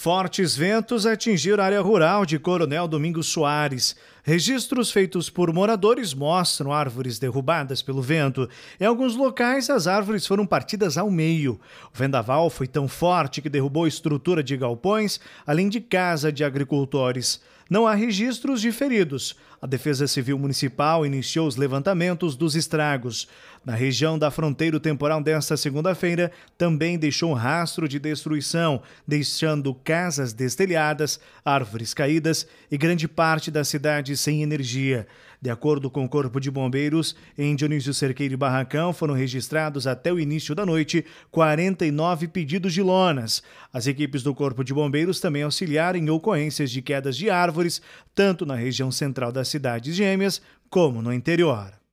Fortes ventos atingiram a área rural de Coronel Domingos Soares. Registros feitos por moradores mostram árvores derrubadas pelo vento. Em alguns locais, as árvores foram partidas ao meio. O vendaval foi tão forte que derrubou estrutura de galpões, além de casa de agricultores. Não há registros de feridos. A Defesa Civil Municipal iniciou os levantamentos dos estragos. Na região da fronteira, o temporal desta segunda-feira também deixou um rastro de destruição, deixando casas destelhadas, árvores caídas e grande parte da cidade cidade sem energia. De acordo com o Corpo de Bombeiros, em Dionísio Cerqueiro e Barracão foram registrados até o início da noite 49 pedidos de lonas. As equipes do Corpo de Bombeiros também auxiliaram em ocorrências de quedas de árvores, tanto na região central das cidades gêmeas como no interior.